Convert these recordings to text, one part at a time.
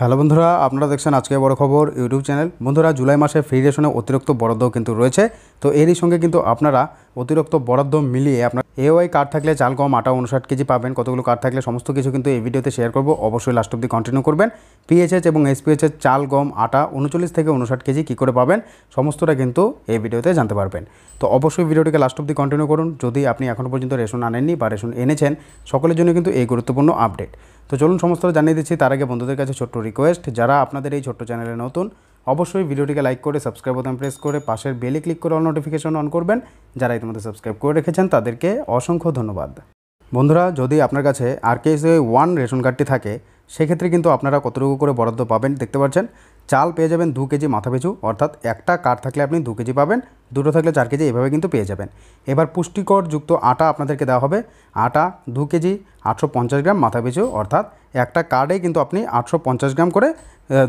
hello বন্ধুরা আপনারা দেখছেন আজকে বড় খবর ইউটিউব চ্যানেল বন্ধুরা জুলাই মাসে ফ্রি অতিরিক্ত বরাদ্দ কিন্তু রয়েছে তো এরই সঙ্গে কিন্তু আপনারা অতিরিক্ত বরাদ্দ মিলিয়ে আপনার এওয়াই কার্ড থাকলে চাল গম আটা উনষাট কেজি পাবেন কতগুলো কার্ড থাকলে সমস্ত কিছু কিন্তু এই ভিডিওতে শেয়ার করবো অবশ্যই লাস্ট অব্দি কন্টিনিউ করবেন পিএইচএচ এবং এসপিএইচের চাল গম আটা উনচল্লিশ থেকে উনষাট কেজি কী করে পাবেন সমস্তটা কিন্তু এই ভিডিওতে জানতে পারবেন তো অবশ্যই ভিডিওটিকে লাস্ট অব্দি কন্টিনিউ করুন যদি আপনি এখনও পর্যন্ত রেশন আনেননি বা রেশন এনেছেন সকলের জন্য কিন্তু এই গুরুত্বপূর্ণ আপডেট তো চলুন সমস্তটা জানিয়ে দিচ্ছি তার আগে বন্ধুদের কাছে ছোট্ট রিকোয়েস্ট যারা আপনাদের এই ছোট্ট চ্যানেলে নতুন অবশ্যই ভিডিওটিকে লাইক করে সাবস্ক্রাইব বোতাম প্রেস করে পাশের বেলে ক্লিক করে অল নোটিফিকেশন অন করবেন যারা ইতিমধ্যে সাবস্ক্রাইব করে রেখেছেন তাদেরকে অসংখ্য ধন্যবাদ বন্ধুরা যদি আপনার কাছে আর এস ওয়ান রেশন কার্ডটি থাকে সেক্ষেত্রে কিন্তু আপনারা কতটুকু করে বরাদ্দ পাবেন দেখতে পাচ্ছেন চাল পেয়ে যাবেন দু কেজি মাথা পিছু অর্থাৎ একটা কার্ড থাকলে আপনি দু কেজি পাবেন দুটো থাকলে চার কেজি এভাবে কিন্তু পেয়ে যাবেন এবার পুষ্টিকর যুক্ত আটা আপনাদেরকে দেওয়া হবে আটা দু কেজি আটশো গ্রাম মাথা পিছু অর্থাৎ একটা কার্ডে কিন্তু আপনি আটশো গ্রাম করে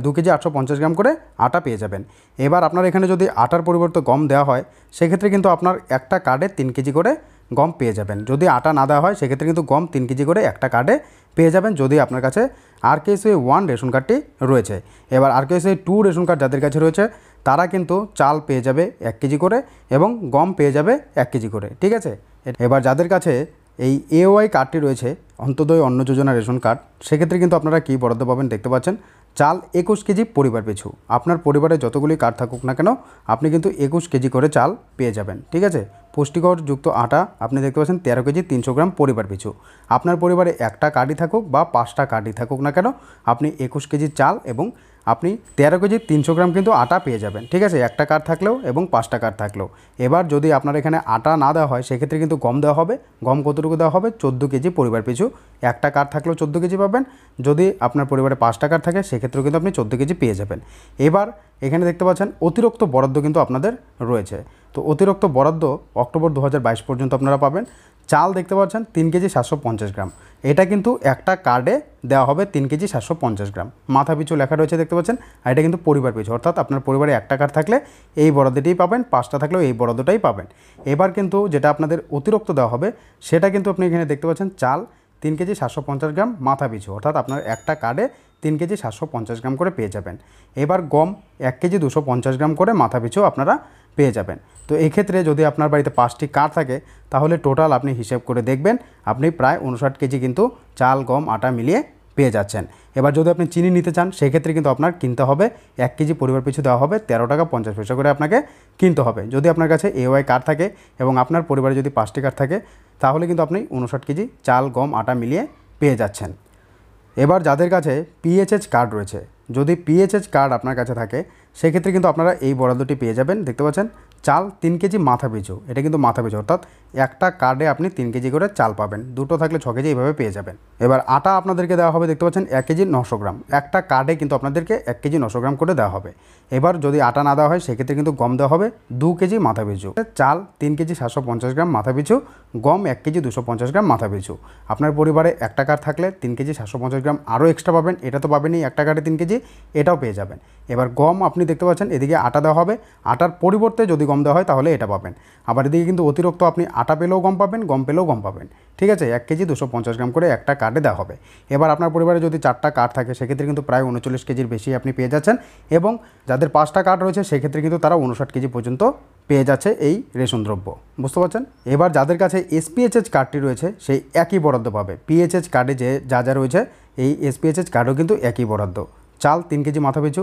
দু কেজি আটশো পঞ্চাশ গ্রাম করে আটা পেয়ে যাবেন এবার আপনার এখানে যদি আটার পরিবর্তে গম দেওয়া হয় সেক্ষেত্রে কিন্তু আপনার একটা কার্ডে তিন কেজি করে গম পেয়ে যাবেন যদি আটা না দেওয়া হয় সেক্ষেত্রে কিন্তু গম তিন কেজি করে একটা কার্ডে পেয়ে যাবেন যদি আপনার কাছে আর কেএসওয়ে ওয়ান রেশন কার্ডটি রয়েছে এবার আর কেএসওয়ে টু রেশন কার্ড যাদের কাছে রয়েছে তারা কিন্তু চাল পেয়ে যাবে এক কেজি করে এবং গম পেয়ে যাবে এক কেজি করে ঠিক আছে এবার যাদের কাছে এই এওয়াই কার্ডটি রয়েছে অন্তদয় অন্ন যোজনা রেশন কার্ড সেক্ষেত্রে কিন্তু আপনারা কী বরাদ্দ পাবেন দেখতে পাচ্ছেন চাল একুশ কেজি পরিবার পিছু আপনার পরিবারে যতগুলি কার্ড থাকুক না কেন আপনি কিন্তু একুশ কেজি করে চাল পেয়ে যাবেন ঠিক আছে পুষ্টিকর যুক্ত আটা আপনি দেখতে পাচ্ছেন তেরো কেজি তিনশো গ্রাম পরিবার পিছু আপনার পরিবারে একটা কার্ডই থাকুক বা পাঁচটা কার্ডই থাকুক না কেন আপনি একুশ কেজি চাল এবং আপনি তেরো কেজি তিনশো গ্রাম কিন্তু আটা পেয়ে যাবেন ঠিক আছে একটা কার্ড থাকলেও এবং পাঁচটা কার্ড থাকলেও এবার যদি আপনার এখানে আটা না দেওয়া হয় সেক্ষেত্রে কিন্তু গম দেওয়া হবে গম কতটুকু দেওয়া হবে চোদ্দো কেজি পরিবার পিছু একটা কার্ড থাকলেও চোদ্দো কেজি পাবেন যদি আপনার পরিবারে পাঁচটা কার্ড থাকে সেক্ষেত্রেও কিন্তু আপনি চোদ্দো কেজি পেয়ে যাবেন এবার এখানে দেখতে পাচ্ছেন অতিরিক্ত বরাদ্দ কিন্তু আপনাদের রয়েছে তো অতিরিক্ত বরাদ্দ অক্টোবর দু পর্যন্ত আপনারা পাবেন চাল দেখতে পাচ্ছেন তিন কেজি সাতশো পঞ্চাশ গ্রাম এটা কিন্তু একটা কার্ডে দেওয়া হবে তিন কেজি সাতশো পঞ্চাশ গ্রাম মাথা পিছু লেখা রয়েছে দেখতে পাচ্ছেন আর এটা কিন্তু পরিবার পিছু অর্থাৎ আপনার পরিবারে একটা কার্ড থাকলে এই বরাদ্দটাই পাবেন পাঁচটা থাকলেও এই বরাদ্দটাই পাবেন এবার কিন্তু যেটা আপনাদের অতিরিক্ত দেওয়া হবে সেটা কিন্তু আপনি এখানে দেখতে পাচ্ছেন চাল তিন কেজি সাতশো পঞ্চাশ গ্রাম মাথা পিছু অর্থাৎ আপনার একটা কার্ডে তিন কেজি সাতশো পঞ্চাশ গ্রাম করে পেয়ে যাবেন এবার গম এক কেজি দুশো পঞ্চাশ গ্রাম করে মাথা পিছু আপনারা পেয়ে যাবেন তো এই ক্ষেত্রে যদি আপনার বাড়িতে পাঁচটি কার থাকে তাহলে টোটাল আপনি হিসেব করে দেখবেন আপনি প্রায় উনষাট কেজি কিন্তু চাল গম আটা মিলিয়ে পেয়ে যাচ্ছেন এবার যদি আপনি চিনি নিতে চান সেক্ষেত্রে কিন্তু আপনার কিনতে হবে এক কেজি পরিবার পিছু দেওয়া হবে তেরো টাকা পঞ্চাশ পয়সা করে আপনাকে কিনতে হবে যদি আপনার কাছে এওয়াই কার্ড থাকে এবং আপনার পরিবারে যদি পাঁচটি কার্ড থাকে তাহলে কিন্তু আপনি উনষাট কেজি চাল গম আটা মিলিয়ে পেয়ে যাচ্ছেন এবার যাদের কাছে পিএচএচ কার্ড রয়েছে যদি পিএইচএস কার্ড আপনার কাছে থাকে সেক্ষেত্রে কিন্তু আপনারা এই বরাদ্দটি পেয়ে যাবেন দেখতে পাচ্ছেন চাল তিন কেজি মাথা পিছু এটা কিন্তু মাথা পিছু অর্থাৎ একটা কার্ডে আপনি তিন কেজি করে চাল পাবেন দুটো থাকলে ছ কেজি এইভাবে পেয়ে যাবেন এবার আটা আপনাদেরকে দেওয়া হবে দেখতে পাচ্ছেন এক কেজি নশো গ্রাম একটা কার্ডে কিন্তু আপনাদেরকে এক কেজি নশো গ্রাম করে দেওয়া হবে এবার যদি আটা না দেওয়া হয় সেক্ষেত্রে কিন্তু গম দেওয়া হবে দু কেজি মাথা পিছু চাল তিন কেজি সাতশো পঞ্চাশ গ্রাম মাথা পিছু গম এক কেজি দুশো পঞ্চাশ গ্রাম মাথা পিছু আপনার পরিবারে একটা কার্ড থাকলে তিন কেজি সাতশো পঞ্চাশ গ্রাম আরও এক্সট্রা পাবেন এটা তো পাবেনই একটা কার্ডে তিন কেজি এটাও পেয়ে যাবেন এবার গম আপনি দেখতে পাচ্ছেন এদিকে আটা দেওয়া হবে আটার পরিবর্তে যদি গম দেওয়া হয় তাহলে এটা পাবেন আবার এদিকে কিন্তু অতিরিক্ত আপনি আটা পেলেও গম পাবেন গম পেলেও গম পাবেন ঠিক আছে এক কেজি দুশো পঞ্চাশ গ্রাম করে একটা কার্ডে দেওয়া হবে এবার আপনার পরিবারে যদি চারটা কার্ড থাকে সেক্ষেত্রে কিন্তু প্রায় উনচল্লিশ কেজির বেশি আপনি পেয়ে যাচ্ছেন এবং যাদের পাঁচটা কার্ড রয়েছে সেক্ষেত্রে কিন্তু তারা উনষাট কেজি পর্যন্ত পেয়ে যাচ্ছে এই রেশন দ্রব্য বুঝতে পারছেন এবার যাদের কাছে এসপিএচএস কার্ডটি রয়েছে সেই একই বরাদ্দ পাবে পিএচএস কার্ডে যে যা যা রয়েছে এই এসপিএচএস কার্ডও কিন্তু একই বরাদ্দ চাল তিন কেজি মাথা পিছু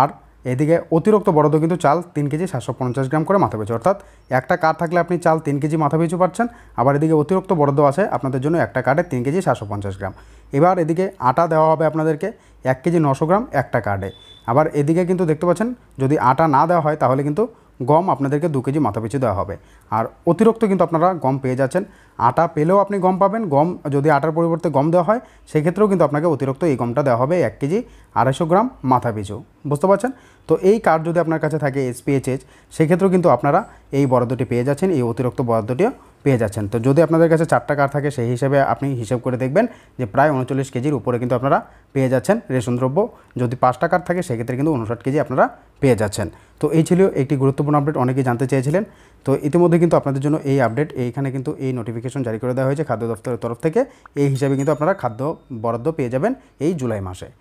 আর এদিকে অতিরিক্ত বরাদ্দ কিন্তু চাল তিন কেজি সাতশো পঞ্চাশ গ্রাম করে মাথা পিছু অর্থাৎ একটা কার্ড থাকলে আপনি চাল তিন কেজি মাথা পিছু পাচ্ছেন আবার এদিকে অতিরিক্ত বরাদ্দ আছে আপনাদের জন্য একটা কার্ডে তিন কেজি সাতশো পঞ্চাশ গ্রাম এবার এদিকে আটা দেওয়া হবে আপনাদেরকে এক কেজি নশো গ্রাম একটা কার্ডে আবার এদিকে কিন্তু দেখতে পাচ্ছেন যদি আটা না দেওয়া হয় তাহলে কিন্তু গম আপনাদেরকে দু কেজি মাথা পিছু দেওয়া হবে আর অতিরিক্ত কিন্তু আপনারা গম পেয়ে যাচ্ছেন আটা পেলেও আপনি গম পাবেন গম যদি আটার পরিবর্তে গম দেওয়া হয় সেক্ষেত্রেও কিন্তু আপনাকে অতিরিক্ত এই গমটা দেওয়া হবে এক কেজি আড়াইশো গ্রাম মাথা পিছু বুঝতে পারছেন তো এই কার্ড যদি আপনার কাছে থাকে এসপিএচএস সেক্ষেত্রেও কিন্তু আপনারা এই বরাদ্দটি পেয়ে যাচ্ছেন এই অতিরিক্ত বরাদ্দটিও পেয়ে যাচ্ছেন তো যদি আপনাদের কাছে চারটা কার থাকে সেই হিসেবে আপনি হিসেব করে দেখবেন যে প্রায় উনচল্লিশ কেজির উপরে কিন্তু আপনারা পেয়ে যাচ্ছেন রেশন দ্রব্য যদি পাঁচটা কার থাকে সেক্ষেত্রে কিন্তু উনষাট কেজি আপনারা পেয়ে যাচ্ছেন তো এই ছিল একটি গুরুত্বপূর্ণ আপডেট অনেকেই জানতে চেয়েছিলেন তো ইতিমধ্যে কিন্তু আপনাদের জন্য এই আপডেট এইখানে কিন্তু এই নোটিফিকেশন জারি করে দেওয়া হয়েছে খাদ্য দপ্তরের তরফ থেকে এই হিসাবে কিন্তু আপনারা খাদ্য বরাদ্দ পেয়ে যাবেন এই জুলাই মাসে